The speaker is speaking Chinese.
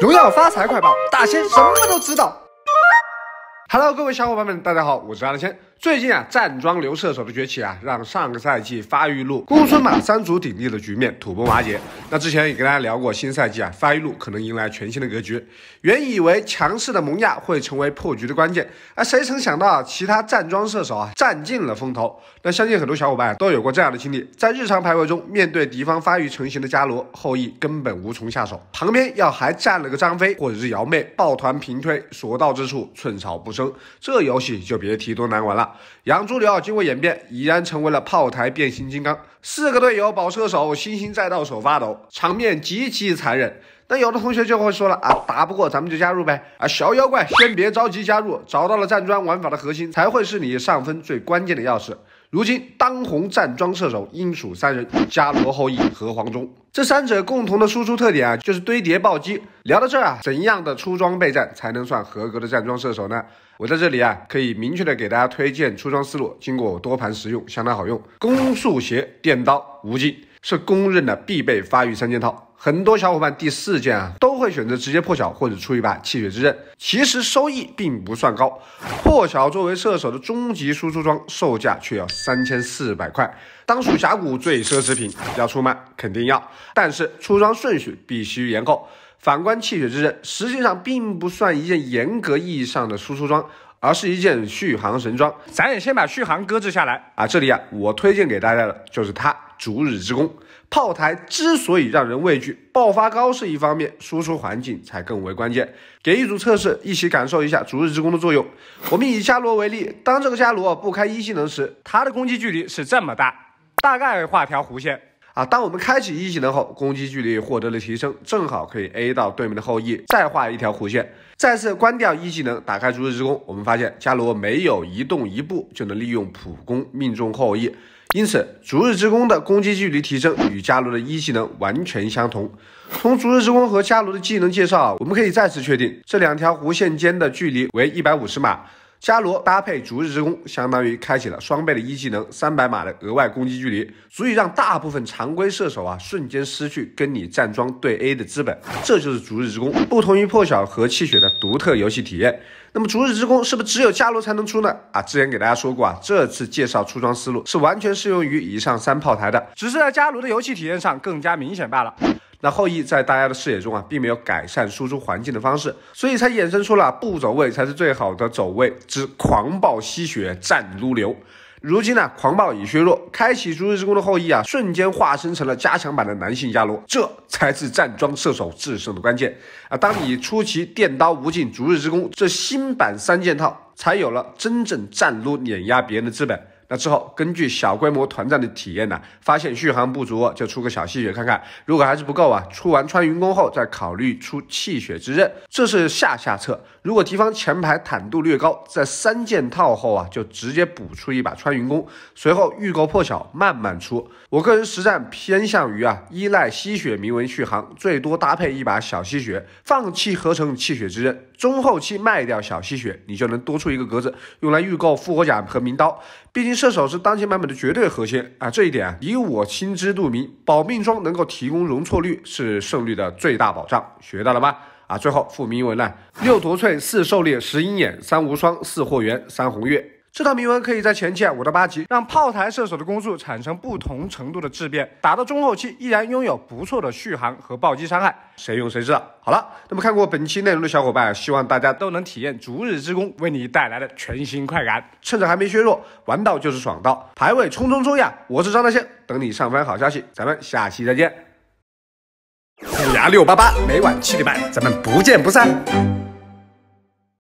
荣耀发财快报，大仙什么都知道。Hello，各位小伙伴们，大家好，我是阿大仙。最近啊，站桩流射手的崛起啊，让上个赛季发育路公孙、马三足鼎立的局面土崩瓦解。那之前也跟大家聊过，新赛季啊，发育路可能迎来全新的格局。原以为强势的蒙犽会成为破局的关键，而谁曾想到啊、其他站桩射手啊占尽了风头。那相信很多小伙伴都有过这样的经历，在日常排位中，面对敌方发育成型的伽罗、后羿，根本无从下手。旁边要还站了个张飞或者是瑶妹，抱团平推，所到之处寸草不生，这游戏就别提多难玩了。养猪流经过演变，已然成为了炮台变形金刚。四个队友保射手，星星再到手发抖，场面极其残忍。但有的同学就会说了啊，打不过咱们就加入呗。啊，小妖怪先别着急加入，找到了站桩玩法的核心，才会是你上分最关键的钥匙。如今当红站桩射手英属三人：伽罗后裔和黄忠。这三者共同的输出特点啊，就是堆叠暴击。聊到这儿啊，怎样的出装备战才能算合格的站桩射手呢？我在这里啊，可以明确的给大家推荐出装思路，经过我多盘实用，相当好用：攻速鞋、电刀、无尽。是公认的必备发育三件套，很多小伙伴第四件啊都会选择直接破晓或者出一把泣血之刃，其实收益并不算高。破晓作为射手的终极输出装，售价却要三千四百块，当属峡谷最奢侈品，要出卖肯定要，但是出装顺序必须严控。反观泣血之刃，实际上并不算一件严格意义上的输出装。而是一件续航神装，咱也先把续航搁置下来啊！这里啊，我推荐给大家的就是它逐日之弓炮台之所以让人畏惧，爆发高是一方面，输出环境才更为关键。给一组测试，一起感受一下逐日之弓的作用。我们以伽罗为例，当这个伽罗不开一技能时，它的攻击距离是这么大，大概画条弧线。啊！当我们开启一技能后，攻击距离获得了提升，正好可以 A 到对面的后羿，再画一条弧线，再次关掉一技能，打开逐日之弓，我们发现伽罗没有移动一步就能利用普攻命中后羿，因此逐日之弓的攻击距离提升与伽罗的一技能完全相同。从逐日之弓和伽罗的技能介绍，我们可以再次确定这两条弧线间的距离为一百五十码。伽罗搭配逐日之弓，相当于开启了双倍的一技能，三百码的额外攻击距离，足以让大部分常规射手啊瞬间失去跟你站桩对 A 的资本。这就是逐日之弓，不同于破晓和气血的独特游戏体验。那么，逐日之弓是不是只有伽罗才能出呢？啊，之前给大家说过啊，这次介绍出装思路是完全适用于以上三炮台的，只是在伽罗的游戏体验上更加明显罢了。那后羿在大家的视野中啊，并没有改善输出环境的方式，所以才衍生出了不走位才是最好的走位之狂暴吸血战撸流。如今呢，狂暴已削弱，开启逐日之弓的后羿啊，瞬间化身成了加强版的男性伽罗，这才是站桩射手制胜的关键啊！当你出奇电刀、无尽、逐日之弓这新版三件套，才有了真正站撸碾压别人的资本。那之后，根据小规模团战的体验呢，发现续航不足，就出个小吸血看看。如果还是不够啊，出完穿云弓后再考虑出泣血之刃，这是下下策。如果敌方前排坦度略高，在三件套后啊，就直接补出一把穿云弓，随后预购破晓慢慢出。我个人实战偏向于啊，依赖吸血铭文续航，最多搭配一把小吸血，放弃合成泣血之刃。中后期卖掉小吸血，你就能多出一个格子，用来预购复活甲和名刀，毕竟。射手是当前版本的绝对核心啊，这一点啊，以我心知肚明。保命装能够提供容错率，是胜率的最大保障，学到了吧？啊，最后复明文呢：六夺萃，四狩猎，十鹰眼，三无双，四货源，三红月。这套铭文可以在前期啊五到八级，让炮台射手的攻速产生不同程度的质变，打到中后期依然拥有不错的续航和暴击伤害，谁用谁知道。好了，那么看过本期内容的小伙伴，希望大家都能体验逐日之弓为你带来的全新快感，趁着还没削弱，玩到就是爽到，排位冲冲冲呀！我是张大仙，等你上分好消息，咱们下期再见。虎牙六八八每晚七点半，咱们不见不散。